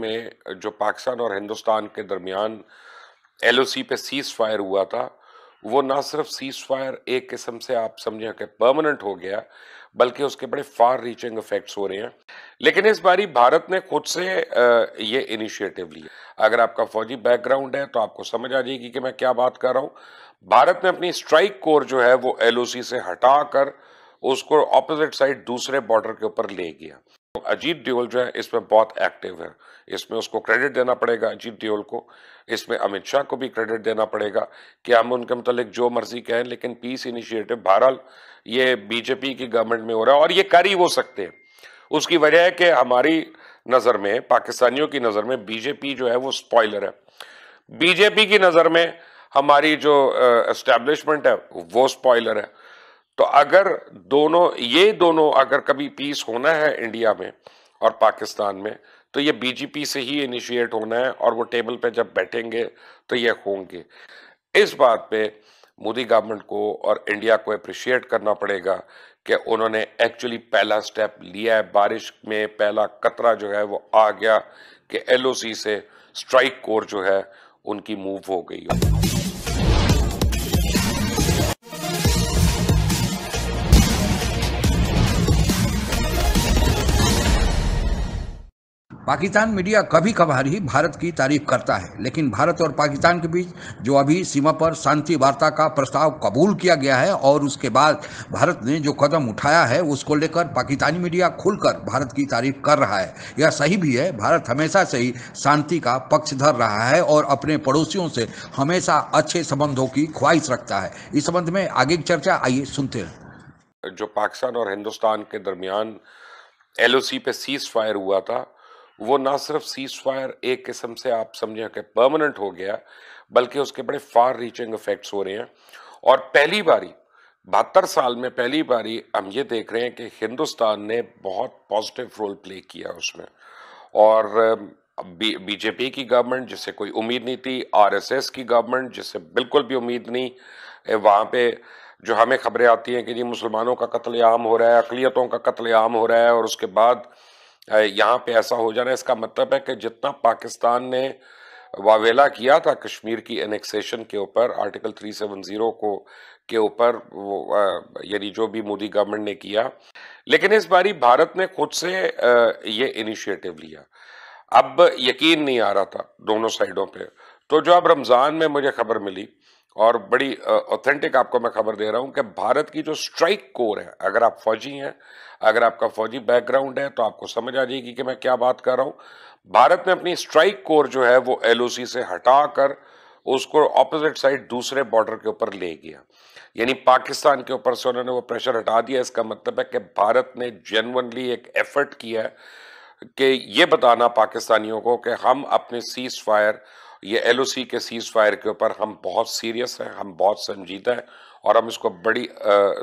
में जो पाकिस्तान और हिंदुस्तान के दरमियान एल पे सीज फायर हुआ था वो ना सिर्फ सीज फायर एक किस्म से आप समझें कि परमानेंट हो गया बल्कि उसके बड़े फार रीचिंग इफेक्ट्स हो रहे हैं लेकिन इस बारी भारत ने खुद से ये इनिशिएटिव लिया अगर आपका फौजी बैकग्राउंड है तो आपको समझ आ जाएगी कि मैं क्या बात कर रहा हूँ भारत ने अपनी स्ट्राइक कोर जो है वो एलओसी से हटाकर उसको ऑपोजिट साइड दूसरे बॉर्डर के ऊपर ले गया अजीत डियोल जो है इसमें बहुत एक्टिव है इसमें उसको क्रेडिट देना पड़ेगा अजीत डियोल को इसमें अमित शाह को भी क्रेडिट देना पड़ेगा कि हम उनके मतलब जो मर्जी कहें लेकिन पीस इनिशिएटिव बहरहाल ये बीजेपी की गवर्नमेंट में हो रहा है और ये कर ही हो सकते हैं उसकी वजह है कि हमारी नज़र में पाकिस्तानियों की नज़र में बीजेपी जो है वो स्पॉयलर है बीजेपी की नज़र में हमारी जो एस्टेब्लिशमेंट है वो स्पॉयलर है तो अगर दोनों ये दोनों अगर कभी पीस होना है इंडिया में और पाकिस्तान में तो ये बीजेपी से ही इनिशिएट होना है और वो टेबल पे जब बैठेंगे तो ये होंगे इस बात पे मोदी गवर्नमेंट को और इंडिया को अप्रिशिएट करना पड़ेगा कि उन्होंने एक्चुअली पहला स्टेप लिया है बारिश में पहला कतरा जो है वो आ गया कि एलओसी से स्ट्राइक कोर जो है उनकी मूव हो गई पाकिस्तान मीडिया कभी कभार ही भारत की तारीफ करता है लेकिन भारत और पाकिस्तान के बीच जो अभी सीमा पर शांति वार्ता का प्रस्ताव कबूल किया गया है और उसके बाद भारत ने जो कदम उठाया है उसको लेकर पाकिस्तानी मीडिया खुलकर भारत की तारीफ कर रहा है यह सही भी है भारत हमेशा से ही शांति का पक्षधर रहा है और अपने पड़ोसियों से हमेशा अच्छे संबंधों की ख्वाहिश रखता है इस संबंध में आगे की चर्चा आइए सुनते हैं जो पाकिस्तान और हिंदुस्तान के दरमियान एलओसी पे सीज फायर हुआ था वो ना सिर्फ सीज फायर एक किस्म से आप समझें कि परमानेंट हो गया बल्कि उसके बड़े फार रीचिंग इफेक्ट्स हो रहे हैं और पहली बारी बहत्तर साल में पहली बारी हम ये देख रहे हैं कि हिंदुस्तान ने बहुत पॉजिटिव रोल प्ले किया उसमें और बी बीजेपी की गवर्नमेंट जिससे कोई उम्मीद नहीं थी आरएसएस की गवर्नमेंट जिससे बिल्कुल भी उम्मीद नहीं वहाँ पे जो हमें खबरें आती हैं कि जी मुसलमानों का कत्लेआम हो रहा है अकलीतों का कत्लेआम हो रहा है और उसके बाद यहाँ पे ऐसा हो जाना इसका मतलब है कि जितना पाकिस्तान ने वावेला किया था कश्मीर की एनेक्सेशन के ऊपर आर्टिकल 370 को के ऊपर वो यानी जो भी मोदी गवर्नमेंट ने किया लेकिन इस बारी भारत ने खुद से ये इनिशिएटिव लिया अब यकीन नहीं आ रहा था दोनों साइडों पे तो जो अब रमज़ान में मुझे खबर मिली और बड़ी ऑथेंटिक आपको मैं खबर दे रहा हूँ कि भारत की जो स्ट्राइक कोर है अगर आप फौजी हैं अगर आपका फौजी बैकग्राउंड है तो आपको समझ आ जाएगी कि मैं क्या बात कर रहा हूँ भारत ने अपनी स्ट्राइक कोर जो है वो एलओसी से हटाकर उसको ऑपोजिट साइड दूसरे बॉर्डर के ऊपर ले गया यानी पाकिस्तान के ऊपर से उन्होंने वो प्रेशर हटा दिया इसका मतलब है कि भारत ने जेनवनली एक एफर्ट किया है कि ये बताना पाकिस्तानियों को कि हम अपने सीज फायर ये एल के सीज फायर के ऊपर हम बहुत सीरियस हैं हम बहुत संजीदा हैं और हम इसको बड़ी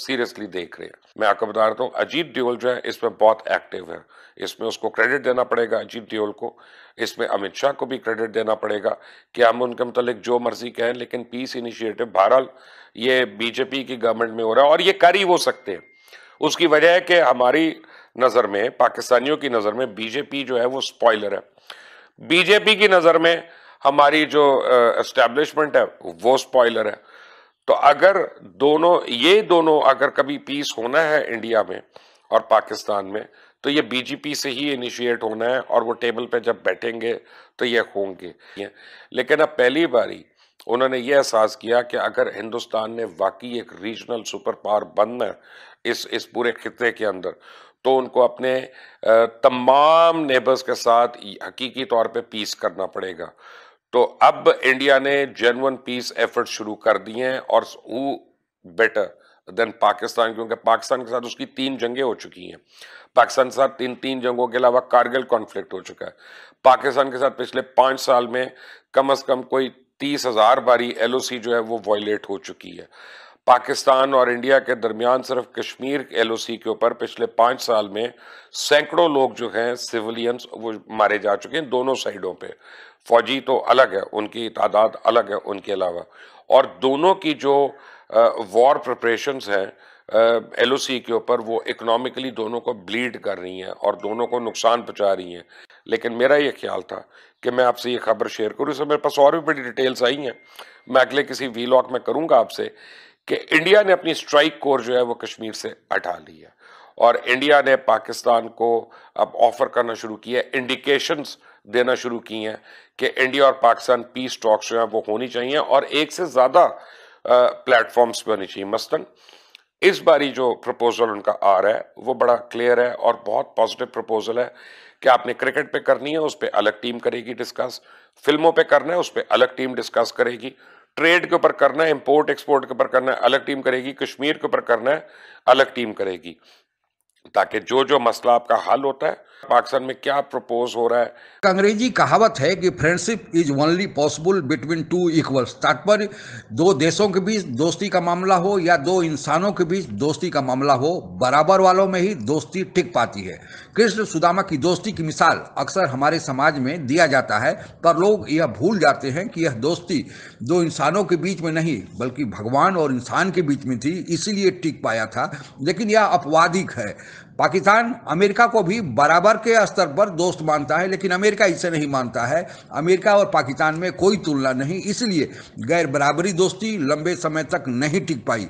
सीरियसली देख रहे हैं मैं आपको बता रहा हूँ अजीत दियोल जो है इसमें बहुत एक्टिव है इसमें उसको क्रेडिट देना पड़ेगा अजीत दियोल को इसमें अमित शाह को भी क्रेडिट देना पड़ेगा कि हम उनके मतलब जो मर्जी कहें लेकिन पीस इनिशिएटिव बहरहाल ये बीजेपी की गवर्नमेंट में हो रहा है और ये कर ही वो सकते हैं उसकी वजह है कि हमारी नज़र में पाकिस्तानियों की नज़र में बीजेपी जो है वो स्पॉयलर है बीजेपी की नज़र में हमारी जो एस्टेब्लिशमेंट है वो स्पॉइलर है तो अगर दोनों ये दोनों अगर कभी पीस होना है इंडिया में और पाकिस्तान में तो ये बीजेपी से ही इनिशिएट होना है और वो टेबल पे जब बैठेंगे तो ये होंगे लेकिन अब पहली बारी उन्होंने ये एहसास किया कि अगर हिंदुस्तान ने वाकई एक रीजनल सुपर पावर बनना है इस इस पूरे खत्े के अंदर तो उनको अपने तमाम नेबर्स के साथ हकीकी तौर पे पीस करना पड़ेगा तो अब इंडिया ने जेनवन पीस एफर्ट शुरू कर दिए हैं और वो बेटर देन पाकिस्तान क्योंकि पाकिस्तान के साथ उसकी तीन जंगें हो चुकी हैं पाकिस्तान के साथ तीन तीन जंगों के अलावा कारगिल कॉन्फ्लिक्ट हो चुका है पाकिस्तान के साथ पिछले पाँच साल में कम अज़ कम कोई तीस हज़ार बारी एल जो है वो वायलेट हो चुकी है पाकिस्तान और इंडिया के दरमियान सिर्फ कश्मीर एल के ऊपर पिछले पाँच साल में सैकड़ों लोग जो हैं सिविलियंस वो मारे जा चुके हैं दोनों साइडों पे फौजी तो अलग है उनकी तादाद अलग है उनके अलावा और दोनों की जो वॉर प्रिपरेशंस हैं एल ओ सी के ऊपर वो इकोनॉमिकली दोनों को ब्लीड कर रही हैं और दोनों को नुकसान पहुँचा रही हैं लेकिन मेरा ये ख्याल था कि मैं आपसे ये खबर शेयर करूँ इसमें मेरे पास और भी बड़ी डिटेल्स आई हैं मैं अगले किसी लॉक में करूँगा आपसे कि इंडिया ने अपनी स्ट्राइक कोर जो है वो कश्मीर से हटा ली है और इंडिया ने पाकिस्तान को अब ऑफ़र करना शुरू किया इंडिकेशंस देना शुरू की हैं कि इंडिया और पाकिस्तान पीस टॉक्स जो हैं वो होनी चाहिए और एक से ज़्यादा प्लेटफॉर्म्स पर होनी चाहिए मसलन इस बारी जो प्रपोज़ल उनका आ रहा है वो बड़ा क्लियर है और बहुत पॉजिटिव प्रपोज़ल है कि आपने क्रिकेट पे करनी है उस पर अलग टीम करेगी डिस्कस फिल्मों पे करना है उस पर अलग टीम डिस्कस करेगी ट्रेड के ऊपर करना है इंपोर्ट एक्सपोर्ट के ऊपर करना है अलग टीम करेगी कश्मीर के ऊपर करना है अलग टीम करेगी ताकि जो जो मसला आपका हल होता है पाकिस्तान में क्या प्रपोज हो रहा है अंग्रेजी कहावत है कि friendship is only possible between two equals तात्पर्य दो देशों के बीच दोस्ती का मामला हो या दो इंसानों के बीच दोस्ती का मामला हो बराबर वालों में ही दोस्ती टिक पाती है कृष्ण सुदामा की दोस्ती की मिसाल अक्सर हमारे समाज में दिया जाता है पर लोग यह भूल जाते हैं कि यह दोस्ती दो इंसानों के बीच में नहीं बल्कि भगवान और इंसान के बीच में थी इसीलिए टिक पाया था लेकिन यह अपवादिक है पाकिस्तान अमेरिका को भी बराबर के स्तर पर दोस्त मानता है लेकिन अमेरिका इसे नहीं मानता है अमेरिका और पाकिस्तान में कोई तुलना नहीं इसलिए गैर बराबरी दोस्ती लंबे समय तक नहीं टिक पाई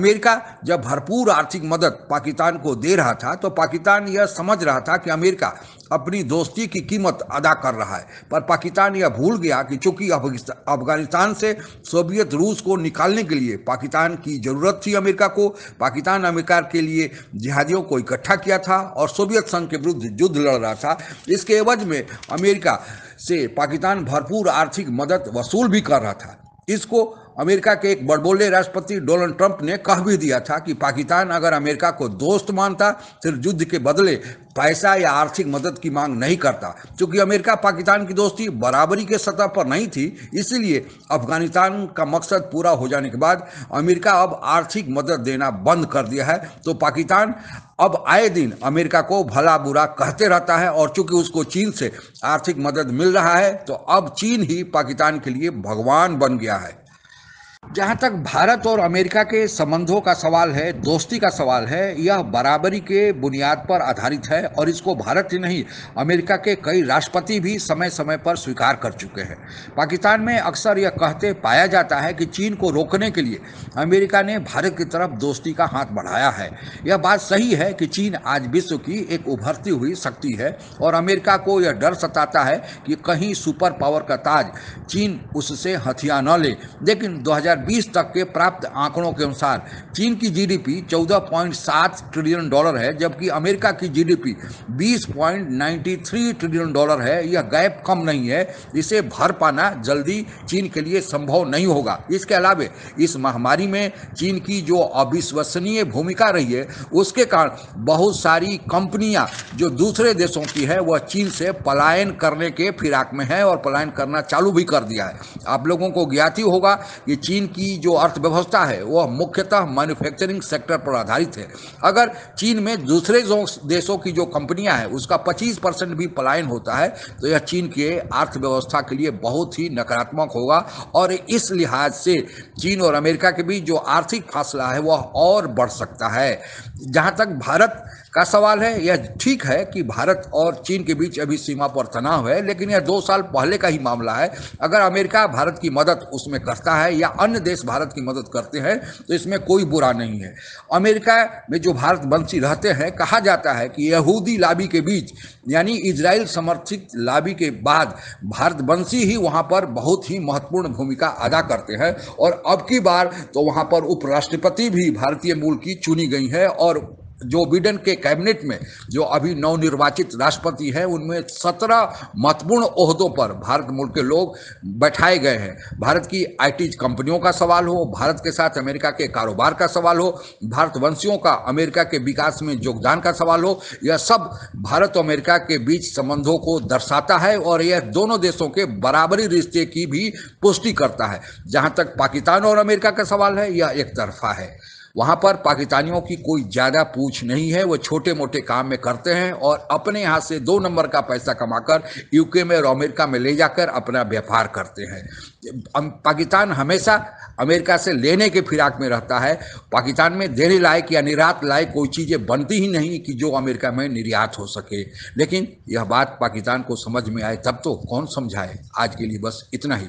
अमेरिका जब भरपूर आर्थिक मदद पाकिस्तान को दे रहा था तो पाकिस्तान यह समझ रहा था कि अमेरिका अपनी दोस्ती की कीमत अदा कर रहा है पर पाकिस्तान यह भूल गया कि चूंकि अफगानिस्तान से सोवियत रूस को निकालने के लिए पाकिस्तान की जरूरत थी अमेरिका को पाकिस्तान अमेरिका के लिए जिहादियों को इकट्ठा किया था और सोवियत संघ के विरुद्ध युद्ध लड़ रहा था इसके एवज में अमेरिका से पाकिस्तान भरपूर आर्थिक मदद वसूल भी कर रहा था इसको अमेरिका के एक बड़बोले राष्ट्रपति डोनाल्ड ट्रंप ने कह भी दिया था कि पाकिस्तान अगर अमेरिका को दोस्त मानता सिर्फ युद्ध के बदले पैसा या आर्थिक मदद की मांग नहीं करता क्योंकि अमेरिका पाकिस्तान की दोस्ती बराबरी के सतह पर नहीं थी इसलिए अफगानिस्तान का मकसद पूरा हो जाने के बाद अमेरिका अब आर्थिक मदद देना बंद कर दिया है तो पाकिस्तान अब आए दिन अमेरिका को भला बुरा कहते रहता है और चूंकि उसको चीन से आर्थिक मदद मिल रहा है तो अब चीन ही पाकिस्तान के लिए भगवान बन गया है जहाँ तक भारत और अमेरिका के संबंधों का सवाल है दोस्ती का सवाल है यह बराबरी के बुनियाद पर आधारित है और इसको भारत ही नहीं अमेरिका के कई राष्ट्रपति भी समय समय पर स्वीकार कर चुके हैं पाकिस्तान में अक्सर यह कहते पाया जाता है कि चीन को रोकने के लिए अमेरिका ने भारत की तरफ दोस्ती का हाथ बढ़ाया है यह बात सही है कि चीन आज विश्व की एक उभरती हुई शक्ति है और अमेरिका को यह डर सताता है कि कहीं सुपर पावर का ताज चीन उससे हथिया न ले लेकिन दो 2020 तक के प्राप्त आंकड़ों के अनुसार चीन की जीडीपी 14.7 ट्रिलियन डॉलर है जबकि अमेरिका की जीडीपी 20.93 ट्रिलियन डॉलर है यह गैप कम नहीं है इसे भर पाना जल्दी चीन के लिए संभव नहीं होगा इसके अलावा इस महामारी में चीन की जो अविश्वसनीय भूमिका रही है उसके कारण बहुत सारी कंपनियां जो दूसरे देशों की है वह चीन से पलायन करने के फिराक में है और पलायन करना चालू भी कर दिया है आप लोगों को ज्ञाती होगा कि चीन चीन की जो अर्थव्यवस्था है वह मुख्यतः मैन्युफैक्चरिंग सेक्टर पर आधारित है अगर चीन में दूसरे देशों की जो कंपनियां हैं उसका 25 परसेंट भी पलायन होता है तो यह चीन के अर्थव्यवस्था के लिए बहुत ही नकारात्मक होगा और इस लिहाज से चीन और अमेरिका के बीच जो आर्थिक फासला है वह और बढ़ सकता है जहाँ तक भारत का सवाल है यह ठीक है कि भारत और चीन के बीच अभी सीमा पर तनाव है लेकिन यह दो साल पहले का ही मामला है अगर अमेरिका भारत की मदद उसमें करता है या अन्य अन्य देश भारत की मदद करते हैं तो इसमें कोई बुरा नहीं है अमेरिका में जो भारत वंशी रहते हैं कहा जाता है कि यहूदी लाबी के बीच यानी इजराइल समर्थित लाबी के बाद भारतवंशी ही वहाँ पर बहुत ही महत्वपूर्ण भूमिका अदा करते हैं और अब की बार तो वहाँ पर उपराष्ट्रपति भी भारतीय मूल की चुनी गई है और जो बिडेन के कैबिनेट में जो अभी नवनिर्वाचित राष्ट्रपति हैं उनमें सत्रह महत्वपूर्ण ओहदों पर भारत मूल के लोग बैठाए गए हैं भारत की आईटी कंपनियों का सवाल हो भारत के साथ अमेरिका के कारोबार का सवाल हो भारतवंशियों का अमेरिका के विकास में योगदान का सवाल हो यह सब भारत और अमेरिका के बीच संबंधों को दर्शाता है और यह दोनों देशों के बराबरी रिश्ते की भी पुष्टि करता है जहाँ तक पाकिस्तान और अमेरिका का सवाल है यह एक तरफा है वहाँ पर पाकिस्तानियों की कोई ज़्यादा पूछ नहीं है वो छोटे मोटे काम में करते हैं और अपने यहाँ से दो नंबर का पैसा कमाकर यूके में और अमेरिका में ले जाकर अपना व्यापार करते हैं पाकिस्तान हमेशा अमेरिका से लेने के फिराक में रहता है पाकिस्तान में देने लायक या निर्यात लायक कोई चीज़ें बनती ही नहीं कि जो अमेरिका में निर्यात हो सके लेकिन यह बात पाकिस्तान को समझ में आए तब तो कौन समझाए आज के लिए बस इतना ही